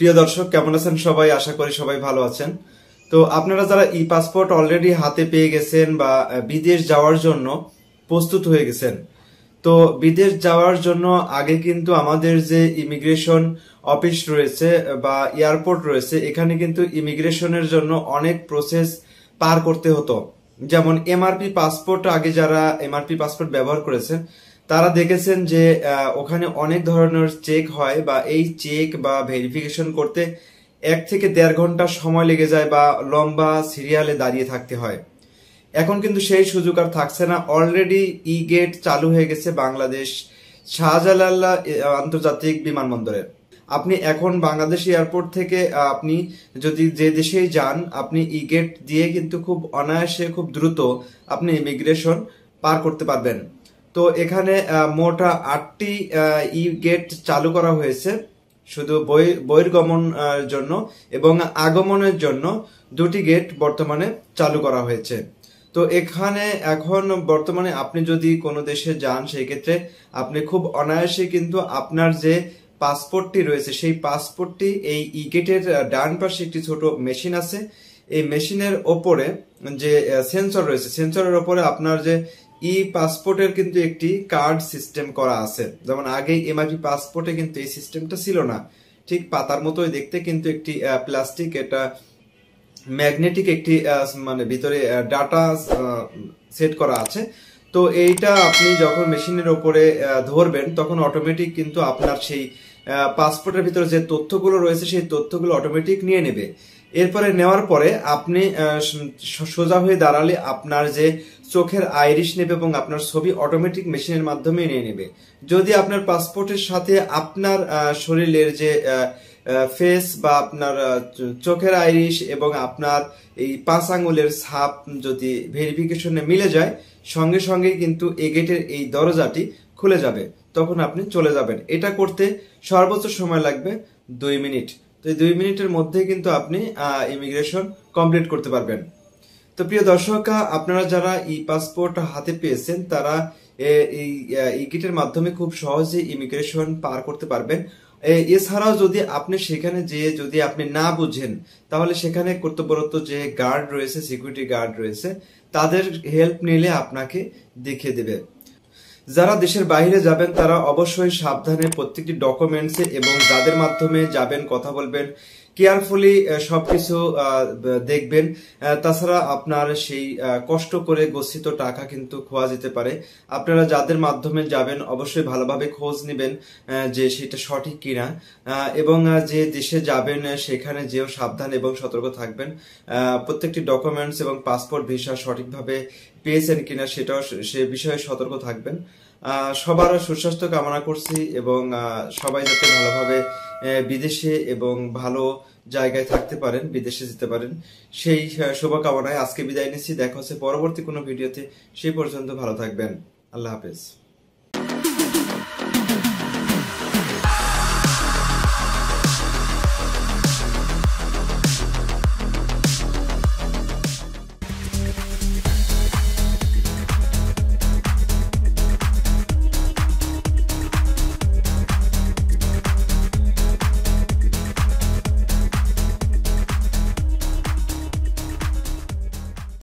প্রিয় দর্শক কেমন আছেন সবাই আশা করি সবাই ভালো আছেন তো আপনারা যারা ই পাসপোর্ট অলরেডি হাতে পেয়ে গেছেন বা বিদেশ যাওয়ার জন্য প্রস্তুত হয়ে গেছেন তো বিদেশ যাওয়ার জন্য আগে কিন্তু আমাদের যে ইমিগ্রেশন অফিস রয়েছে বা এয়ারপোর্ট রয়েছে এখানে কিন্তু ইমিগ্রেশনের জন্য অনেক প্রসেস পার করতে হতো যেমন এমআরপি পাসপোর্ট আগে যারা এমআরপি পাসপোর্ট ব্যবহার করেছেন তারা দেখেছেন যে ওখানে অনেক ধরনের চেক হয় বা এই চেক বা ভেরিফিকেশন করতে এক থেকে দেড় ঘন্টা সময় লেগে যায় বা লম্বা সিরিয়ালে দাঁড়িয়ে থাকতে হয় এখন কিন্তু সেই সুযোগ আর থাকছে না অলরেডি ই গেট চালু হয়ে গেছে বাংলাদেশ শাহজালাল্লাহ আন্তর্জাতিক বিমানবন্দরের আপনি এখন বাংলাদেশ এয়ারপোর্ট থেকে আপনি যদি যে দেশেই যান আপনি ই গেট দিয়ে কিন্তু খুব অনায়াসে খুব দ্রুত আপনি ইমিগ্রেশন পার করতে পারবেন তো এখানে মোটা আটটি ই গেট চালু করা হয়েছে শুধু বহির্গমন জন্য এবং আগমনের জন্য দুটি গেট বর্তমানে চালু করা হয়েছে তো এখানে এখন বর্তমানে আপনি যদি কোনো দেশে যান সেই ক্ষেত্রে আপনি খুব অনায়াসে কিন্তু আপনার যে পাসপোর্টটি রয়েছে সেই পাসপোর্টটি এই ই গেটের ডান পাশে একটি ছোট মেশিন আছে এই মেশিনের ওপরে যে সেন্সর রয়েছে সেন্সরের ওপরে আপনার যে ই পাসপোর্টের কিন্তু একটি কার্ড সিস্টেম করা আছে যেমন আগে এমআইপি পাসপোর্টে কিন্তু এই সিস্টেমটা ছিল না ঠিক পাতার মতোই দেখতে কিন্তু একটি প্লাস্টিক এটা ম্যাগনেটিক একটি মানে ভিতরে ডাটা সেট করা আছে তো এইটা আপনি যখন মেশিনের ওপরে ধরবেন তখন অটোমেটিক কিন্তু আপনার সেই পাসপোর্টের ভিতরে যে তথ্যগুলো রয়েছে সেই তথ্যগুলো অটোমেটিক নিয়ে নেবে এরপরে নেওয়ার পরে আপনি সোজা হয়ে দাঁড়ালে আপনার যে চোখের আইরিশ নেবে এবং আপনার ছবি অটোমেটিক মেশিনের মাধ্যমে নিয়ে নেবে যদি আপনার পাসপোর্টের সাথে আপনার শরীরের যে ফেস বা আপনার চোখের আইরিশ এবং আপনার এই পাঁচ আঙুলের ছাপ যদি ভেরিফিকেশনে মিলে যায় সঙ্গে সঙ্গে কিন্তু এ গেটের এই দরজাটি খুলে যাবে তখন আপনি চলে যাবেন এটা করতে সর্বোচ্চ সময় লাগবে দুই মিনিট তো এই দুই মিনিটের মধ্যে কিন্তু আপনি ইমিগ্রেশন কমপ্লিট করতে পারবেন তো প্রিয় দর্শক আপনারা যারা ই পাসপোর্ট হাতে পেয়েছেন তারা এই ই কিটের মাধ্যমে খুব সহজে ইমিগ্রেশন পার করতে পারবেন এছাড়াও যদি আপনি সেখানে যেয়ে যদি আপনি না বুঝেন তাহলে সেখানে কর্তব্যরত যে গার্ড রয়েছে সিকিউরিটি গার্ড রয়েছে তাদের হেল্প নিলে আপনাকে দেখিয়ে দেবে যারা দেশের বাইরে যাবেন তারা অবশ্যই সাবধানে প্রত্যেকটি ডকুমেন্টসে এবং যাদের মাধ্যমে যাবেন কথা বলবেন কেয়ারফুলি সবকিছু দেখবেন তাছাড়া আপনার সেই কষ্ট করে গচ্ছিত টাকা কিন্তু খোয়া যেতে পারে আপনারা যাদের মাধ্যমে যাবেন অবশ্যই ভালোভাবে খোঁজ নেবেন যে সেটা সঠিক কিনা এবং যে দেশে যাবেন সেখানে যেও সাবধান এবং সতর্ক থাকবেন প্রত্যেকটি ডকুমেন্টস এবং পাসপোর্ট ভিসা সঠিকভাবে পেয়েছেন কিনা সেটাও সে বিষয়ে সতর্ক থাকবেন সবার সুস্বাস্থ্য কামনা করছি এবং সবাই যাতে ভালোভাবে বিদেশে এবং ভালো জায়গায় থাকতে পারেন বিদেশে যেতে পারেন সেই শুভকামনায় আজকে বিদায় নিচ্ছি দেখা হচ্ছে পরবর্তী কোনো ভিডিওতে সেই পর্যন্ত ভালো থাকবেন আল্লাহ হাফেজ